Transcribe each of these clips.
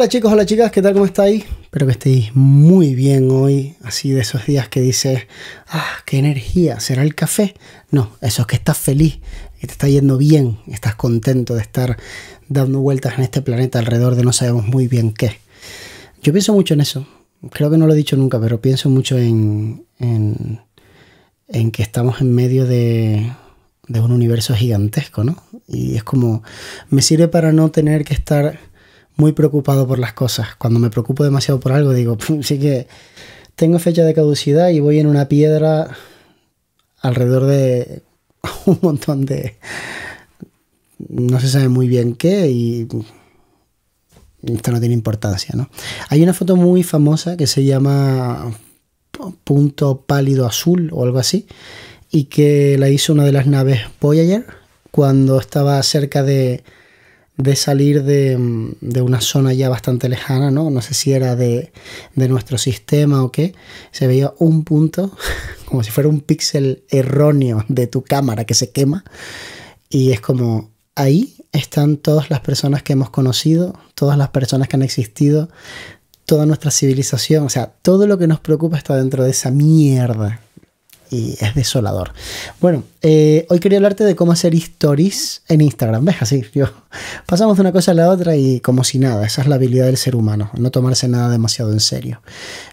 Hola chicos, hola chicas, ¿qué tal? ¿Cómo estáis? Espero que estéis muy bien hoy, así de esos días que dices, ah, qué energía, ¿será el café? No, eso es que estás feliz, que te está yendo bien, estás contento de estar dando vueltas en este planeta alrededor de no sabemos muy bien qué. Yo pienso mucho en eso, creo que no lo he dicho nunca, pero pienso mucho en, en, en que estamos en medio de, de un universo gigantesco, ¿no? Y es como, me sirve para no tener que estar muy preocupado por las cosas. Cuando me preocupo demasiado por algo, digo, sí que tengo fecha de caducidad y voy en una piedra alrededor de un montón de... No se sabe muy bien qué y esto no tiene importancia, ¿no? Hay una foto muy famosa que se llama punto pálido azul o algo así y que la hizo una de las naves Voyager cuando estaba cerca de de salir de, una zona ya bastante lejana, ¿no? No sé si era de, de nuestro sistema o qué. Se veía un punto, como si fuera un píxel erróneo de tu cámara que se quema. Y es como, ahí están todas las personas que hemos conocido, todas las personas que han existido, toda nuestra civilización. O sea, todo lo que nos preocupa está dentro de esa mierda y es desolador. Bueno, eh, hoy quería hablarte de cómo hacer stories en Instagram. ¿Ves? Así, yo, pasamos de una cosa a la otra y como si nada. Esa es la habilidad del ser humano, no tomarse nada demasiado en serio.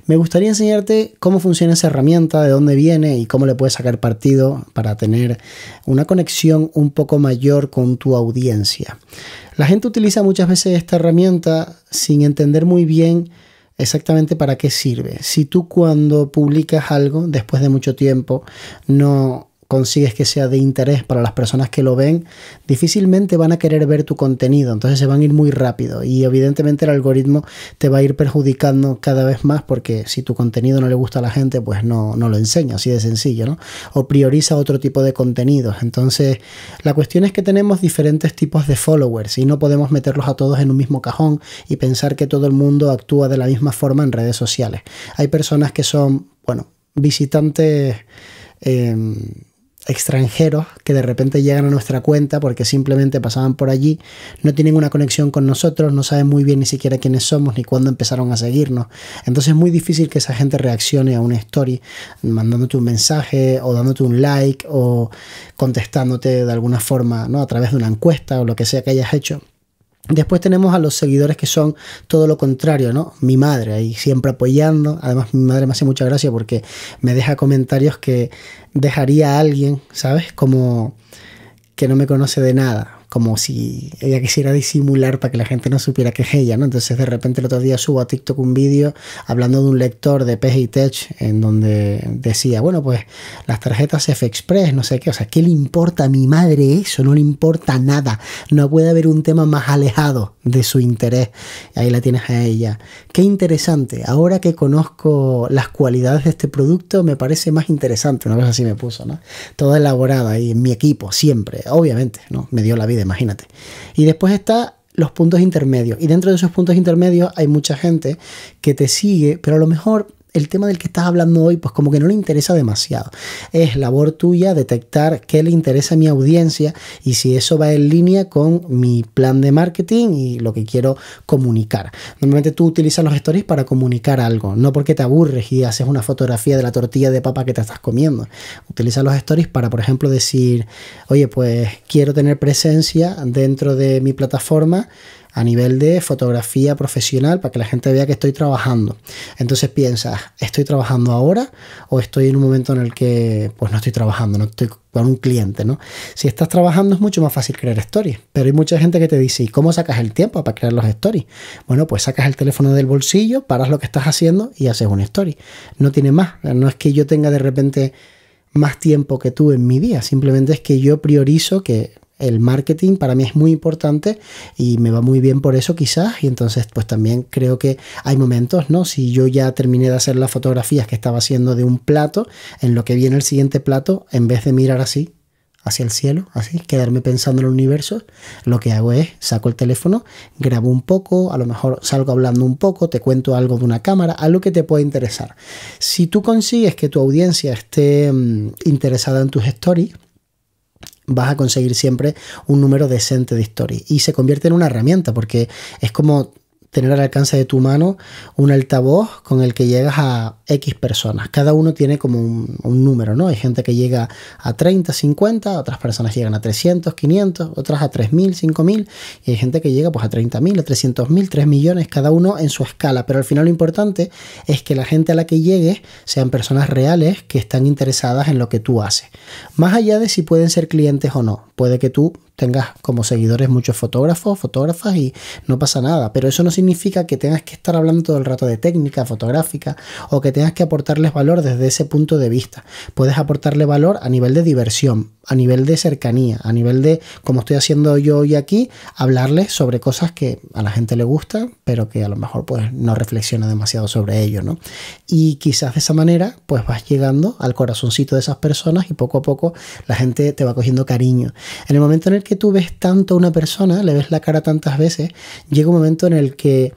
Me gustaría enseñarte cómo funciona esa herramienta, de dónde viene y cómo le puedes sacar partido para tener una conexión un poco mayor con tu audiencia. La gente utiliza muchas veces esta herramienta sin entender muy bien exactamente para qué sirve. Si tú cuando publicas algo, después de mucho tiempo, no consigues que sea de interés para las personas que lo ven, difícilmente van a querer ver tu contenido, entonces se van a ir muy rápido y evidentemente el algoritmo te va a ir perjudicando cada vez más porque si tu contenido no le gusta a la gente, pues no, no lo enseña, así de sencillo, ¿no? O prioriza otro tipo de contenidos. Entonces, la cuestión es que tenemos diferentes tipos de followers y no podemos meterlos a todos en un mismo cajón y pensar que todo el mundo actúa de la misma forma en redes sociales. Hay personas que son, bueno, visitantes... Eh, extranjeros que de repente llegan a nuestra cuenta porque simplemente pasaban por allí, no tienen una conexión con nosotros, no saben muy bien ni siquiera quiénes somos ni cuándo empezaron a seguirnos. Entonces es muy difícil que esa gente reaccione a una story mandándote un mensaje o dándote un like o contestándote de alguna forma, ¿no? a través de una encuesta o lo que sea que hayas hecho. Después tenemos a los seguidores que son todo lo contrario, ¿no? Mi madre ahí siempre apoyando. Además, mi madre me hace mucha gracia porque me deja comentarios que dejaría alguien, ¿sabes? Como que no me conoce de nada como si ella quisiera disimular para que la gente no supiera que es ella, ¿no? Entonces de repente el otro día subo a TikTok un vídeo hablando de un lector de PG Tech en donde decía, bueno, pues las tarjetas F-Express, no sé qué, o sea, ¿qué le importa a mi madre eso? No le importa nada. No puede haber un tema más alejado de su interés. Ahí la tienes a ella. Qué interesante. Ahora que conozco las cualidades de este producto, me parece más interesante. Una cosa así me puso, ¿no? Todo elaborada y en mi equipo, siempre, obviamente, ¿no? Me dio la vida imagínate. Y después está los puntos intermedios. Y dentro de esos puntos intermedios hay mucha gente que te sigue, pero a lo mejor el tema del que estás hablando hoy, pues como que no le interesa demasiado. Es labor tuya detectar qué le interesa a mi audiencia y si eso va en línea con mi plan de marketing y lo que quiero comunicar. Normalmente tú utilizas los stories para comunicar algo, no porque te aburres y haces una fotografía de la tortilla de papa que te estás comiendo. Utiliza los stories para, por ejemplo, decir, oye, pues quiero tener presencia dentro de mi plataforma a nivel de fotografía profesional para que la gente vea que estoy trabajando. Entonces piensas, ¿estoy trabajando ahora o estoy en un momento en el que pues no estoy trabajando, no estoy con un cliente, ¿no? Si estás trabajando es mucho más fácil crear stories, pero hay mucha gente que te dice, ¿y cómo sacas el tiempo para crear los stories? Bueno, pues sacas el teléfono del bolsillo, paras lo que estás haciendo y haces un story. No tiene más, no es que yo tenga de repente más tiempo que tú en mi día, simplemente es que yo priorizo que el marketing para mí es muy importante y me va muy bien por eso quizás y entonces pues también creo que hay momentos, ¿no? Si yo ya terminé de hacer las fotografías que estaba haciendo de un plato, en lo que viene el siguiente plato, en vez de mirar así hacia el cielo, así, quedarme pensando en el universo, lo que hago es saco el teléfono, grabo un poco, a lo mejor salgo hablando un poco, te cuento algo de una cámara, algo que te pueda interesar. Si tú consigues que tu audiencia esté mm, interesada en tus stories, vas a conseguir siempre un número decente de stories. Y se convierte en una herramienta porque es como tener al alcance de tu mano un altavoz con el que llegas a X personas. Cada uno tiene como un, número, ¿no? Hay gente que llega a 30, 50, otras personas llegan a 300, 500, otras a 3.000, 5.000, y hay gente que llega pues a 30.000, a 300.000, 3 millones, cada uno en su escala. Pero al final lo importante es que la gente a la que llegues sean personas reales que están interesadas en lo que tú haces. Más allá de si pueden ser clientes o no, puede que tú tengas como seguidores muchos fotógrafos, fotógrafas y no pasa nada. Pero eso no significa que tengas que estar hablando todo el rato de técnica fotográfica o que tengas que aportarles valor desde ese punto de vista. Puedes aportarle valor a nivel de diversión, a nivel de cercanía, a nivel de, como estoy haciendo yo hoy aquí, hablarles sobre cosas que a la gente le gusta, pero que a lo mejor pues no reflexiona demasiado sobre ello, ¿no? Y quizás de esa manera pues vas llegando al corazoncito de esas personas y poco a poco la gente te va cogiendo cariño. En el momento en el que tú ves tanto a una persona, le ves la cara tantas veces, llega un momento en el que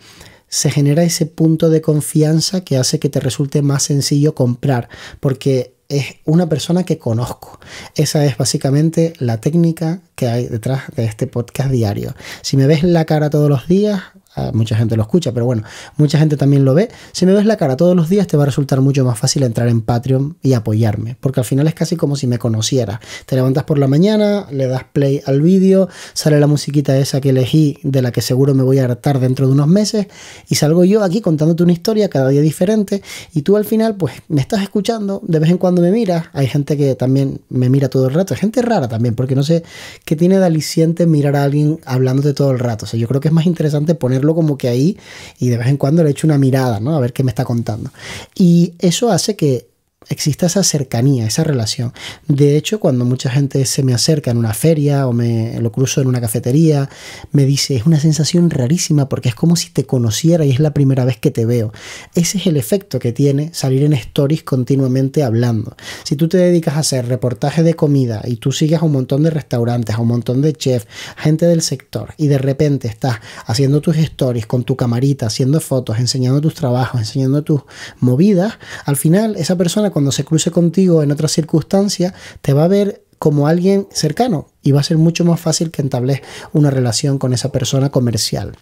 se genera ese punto de confianza que hace que te resulte más sencillo comprar, porque es una persona que conozco. Esa es básicamente la técnica que hay detrás de este podcast diario. Si me ves la cara todos los días, Ah, mucha gente lo escucha, pero bueno, mucha gente también lo ve. Si me ves la cara todos los días, te va a resultar mucho más fácil entrar en Patreon y apoyarme, porque al final es casi como si me conociera. Te levantas por la mañana, le das play al vídeo, sale la musiquita esa que elegí, de la que seguro me voy a hartar dentro de unos meses, y salgo yo aquí contándote una historia cada día diferente, y tú al final, pues me estás escuchando, de vez en cuando me miras, hay gente que también me mira todo el rato, hay gente rara también, porque no sé qué tiene de aliciente mirar a alguien hablándote todo el rato. O sea, yo creo que es más interesante ponerlo como que ahí y de vez en cuando le echo una mirada, ¿no? A ver qué me está contando. Y eso hace que exista esa cercanía, esa relación. De hecho, cuando mucha gente se me acerca en una feria o me lo cruzo en una cafetería, me dice, es una sensación rarísima porque es como si te conociera y es la primera vez que te veo. Ese es el efecto que tiene salir en stories continuamente hablando. Si tú te dedicas a hacer reportajes de comida y tú sigues a un montón de restaurantes, a un montón de chefs, gente del sector, y de repente estás haciendo tus stories con tu camarita, haciendo fotos, enseñando tus trabajos, enseñando tus movidas, al final esa persona cuando se cruce contigo en otra circunstancia te va a ver como alguien cercano y va a ser mucho más fácil que entables una relación con esa persona comercial.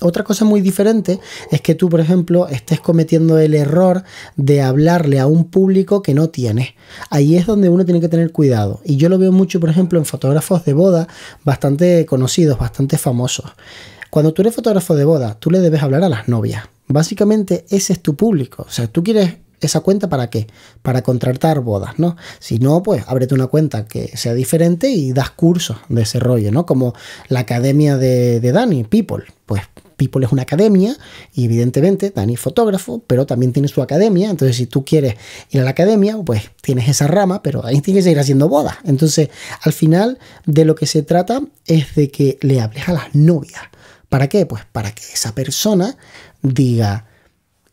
Otra cosa muy diferente es que tú, por ejemplo, estés cometiendo el error de hablarle a un público que no tienes. Ahí es donde uno tiene que tener cuidado. Y yo lo veo mucho, por ejemplo, en fotógrafos de boda bastante conocidos, bastante famosos. Cuando tú eres fotógrafo de boda, tú le debes hablar a las novias. Básicamente ese es tu público. O sea, tú quieres esa cuenta para qué? Para contratar bodas, ¿no? Si no, pues ábrete una cuenta que sea diferente y das cursos de ese rollo, ¿no? Como la academia de, de Dani, People. Pues People es una academia y evidentemente Dani es fotógrafo, pero también tiene su academia. Entonces, si tú quieres ir a la academia, pues tienes esa rama, pero ahí tienes que ir haciendo bodas. Entonces, al final, de lo que se trata es de que le hables a las novias. ¿Para qué? Pues para que esa persona diga,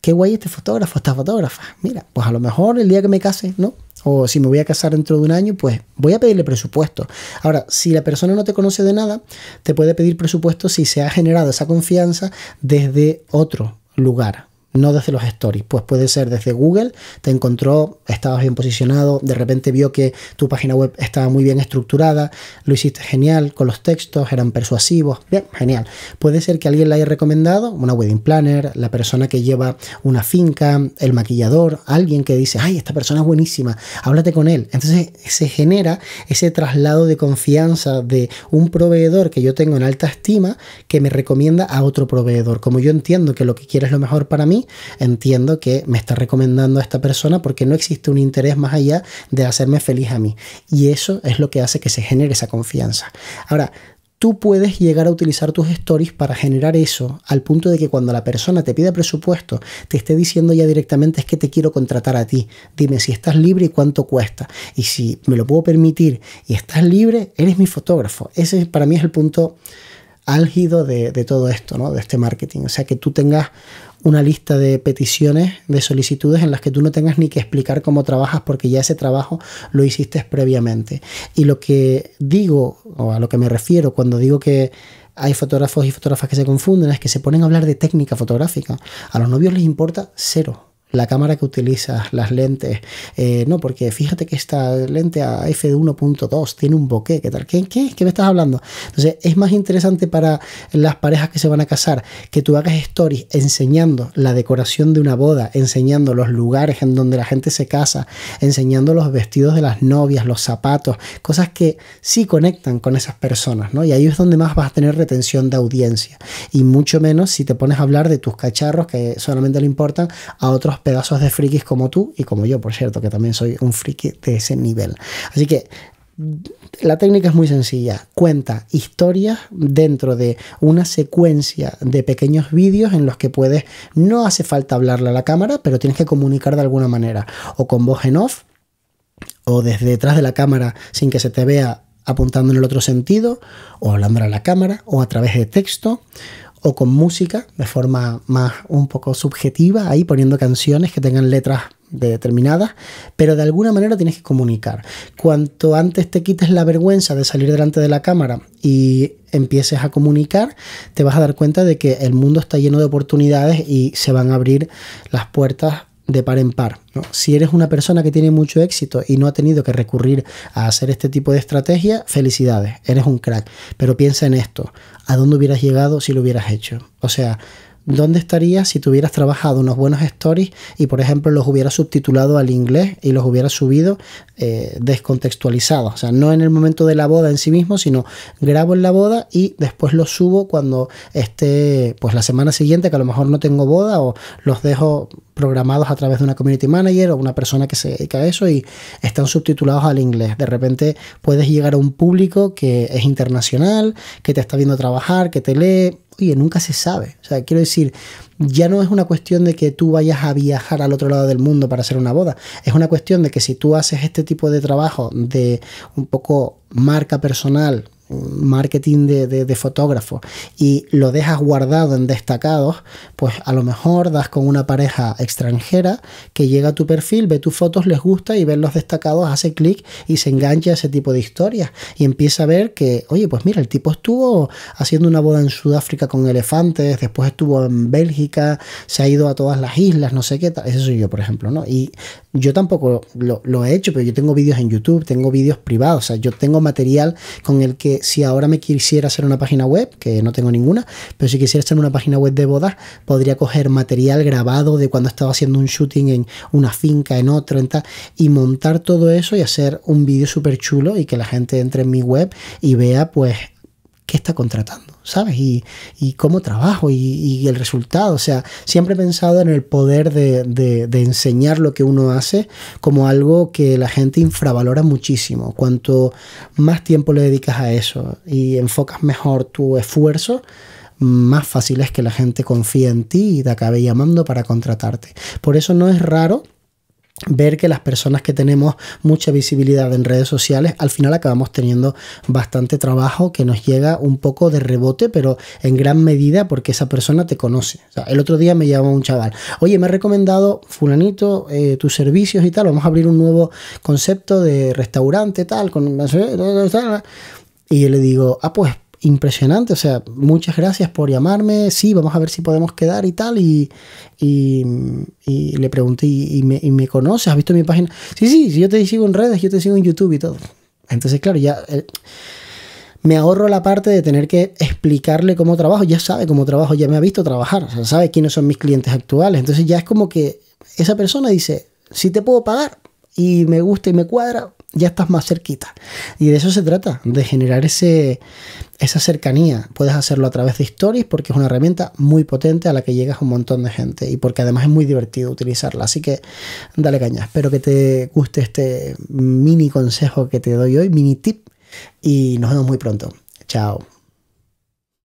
qué guay este fotógrafo, esta fotógrafa. Mira, pues a lo mejor el día que me case, ¿no? O si me voy a casar dentro de un año, pues voy a pedirle presupuesto. Ahora, si la persona no te conoce de nada, te puede pedir presupuesto si se ha generado esa confianza desde otro lugar, no desde los stories. Pues puede ser desde Google, te encontró, estabas bien posicionado, de repente vio que tu página web estaba muy bien estructurada, lo hiciste genial con los textos, eran persuasivos, bien, genial. Puede ser que alguien la haya recomendado, una wedding planner, la persona que lleva una finca, el maquillador, alguien que dice, ay, esta persona es buenísima, háblate con él. Entonces se genera ese traslado de confianza de un proveedor que yo tengo en alta estima que me recomienda a otro proveedor. Como yo entiendo que lo que quieres es lo mejor para mí, entiendo que me está recomendando a esta persona porque no existe un interés más allá de hacerme feliz a mí. Y eso es lo que hace que se genere esa confianza. Ahora, tú puedes llegar a utilizar tus stories para generar eso al punto de que cuando la persona te pida presupuesto, te esté diciendo ya directamente es que te quiero contratar a ti. Dime si estás libre y cuánto cuesta. Y si me lo puedo permitir y estás libre, eres mi fotógrafo. Ese para mí es el punto álgido de, de todo esto, ¿no? de este marketing. O sea, que tú tengas una lista de peticiones, de solicitudes en las que tú no tengas ni que explicar cómo trabajas porque ya ese trabajo lo hiciste previamente. Y lo que digo, o a lo que me refiero cuando digo que hay fotógrafos y fotógrafas que se confunden, es que se ponen a hablar de técnica fotográfica. A los novios les importa cero la cámara que utilizas, las lentes. Eh, no, porque fíjate que esta lente a f1.2 tiene un bokeh, ¿qué tal? ¿Qué, ¿Qué, qué, me estás hablando? Entonces, es más interesante para las parejas que se van a casar que tú hagas stories enseñando la decoración de una boda, enseñando los lugares en donde la gente se casa, enseñando los vestidos de las novias, los zapatos, cosas que sí conectan con esas personas, ¿no? Y ahí es donde más vas a tener retención de audiencia. Y mucho menos si te pones a hablar de tus cacharros que solamente le importan a otros pedazos de frikis como tú y como yo, por cierto, que también soy un friki de ese nivel. Así que la técnica es muy sencilla. Cuenta historias dentro de una secuencia de pequeños vídeos en los que puedes, no hace falta hablarle a la cámara, pero tienes que comunicar de alguna manera, o con voz en off, o desde detrás de la cámara sin que se te vea apuntando en el otro sentido, o hablando a la cámara, o a través de texto, o con música de forma más un poco subjetiva, ahí poniendo canciones que tengan letras determinadas, pero de alguna manera tienes que comunicar. Cuanto antes te quites la vergüenza de salir delante de la cámara y empieces a comunicar, te vas a dar cuenta de que el mundo está lleno de oportunidades y se van a abrir las puertas de par en par. Si eres una persona que tiene mucho éxito y no ha tenido que recurrir a hacer este tipo de estrategia, felicidades, eres un crack. Pero piensa en esto, ¿a dónde hubieras llegado si lo hubieras hecho? O sea, ¿Dónde estaría si tuvieras trabajado unos buenos stories y, por ejemplo, los hubieras subtitulado al inglés y los hubieras subido eh, descontextualizados? O sea, no en el momento de la boda en sí mismo, sino grabo en la boda y después los subo cuando esté, pues la semana siguiente, que a lo mejor no tengo boda o los dejo programados a través de una community manager o una persona que se dedica a eso y están subtitulados al inglés. De repente puedes llegar a un público que es internacional, que te está viendo trabajar, que te lee y nunca se sabe. O sea, quiero decir, ya no es una cuestión de que tú vayas a viajar al otro lado del mundo para hacer una boda. Es una cuestión de que si tú haces este tipo de trabajo de un poco marca personal, marketing de, fotógrafo y lo dejas guardado en destacados, pues a lo mejor das con una pareja extranjera que llega a tu perfil, ve tus fotos, les gusta y ver los destacados, hace clic y se engancha a ese tipo de historias y empieza a ver que, oye, pues mira, el tipo estuvo haciendo una boda en Sudáfrica con elefantes, después estuvo en Bélgica, se ha ido a todas las islas, no sé qué tal, eso soy yo, por ejemplo, ¿no? Y yo tampoco lo, he hecho, pero yo tengo vídeos en YouTube, tengo vídeos privados, o sea, yo tengo material con el que si ahora me quisiera hacer una página web, que no tengo ninguna, pero si quisiera hacer una página web de bodas, podría coger material grabado de cuando estaba haciendo un shooting en una finca, en otra, en tal, y montar todo eso y hacer un vídeo súper chulo y que la gente entre en mi web y vea pues qué está contratando, ¿sabes? Y, y cómo trabajo y, el resultado. O sea, siempre he pensado en el poder de, de, de, enseñar lo que uno hace como algo que la gente infravalora muchísimo. Cuanto más tiempo le dedicas a eso y enfocas mejor tu esfuerzo, más fácil es que la gente confíe en ti y te acabe llamando para contratarte. Por eso no es raro ver que las personas que tenemos mucha visibilidad en redes sociales, al final acabamos teniendo bastante trabajo que nos llega un poco de rebote, pero en gran medida porque esa persona te conoce. el otro día me llamó un chaval, oye, me ha recomendado fulanito eh, tus servicios y tal, vamos a abrir un nuevo concepto de restaurante, tal, con... Y yo le digo, ah, pues impresionante, o sea, muchas gracias por llamarme, sí, vamos a ver si podemos quedar y tal, y, le pregunté, ¿y me, ¿y conoces? ¿Has visto mi página? Sí, sí, yo te sigo en redes, yo te sigo en YouTube y todo. Entonces, claro, ya eh, me ahorro la parte de tener que explicarle cómo trabajo, ya sabe cómo trabajo, ya me ha visto trabajar, sabe quiénes son mis clientes actuales, entonces ya es como que esa persona dice, si te puedo pagar y me gusta y me cuadra, ya estás más cerquita. Y de eso se trata, de generar ese, esa cercanía. Puedes hacerlo a través de stories porque es una herramienta muy potente a la que llegas un montón de gente y porque además es muy divertido utilizarla. Así que dale caña. Espero que te guste este mini consejo que te doy hoy, mini tip. Y nos vemos muy pronto. Chao.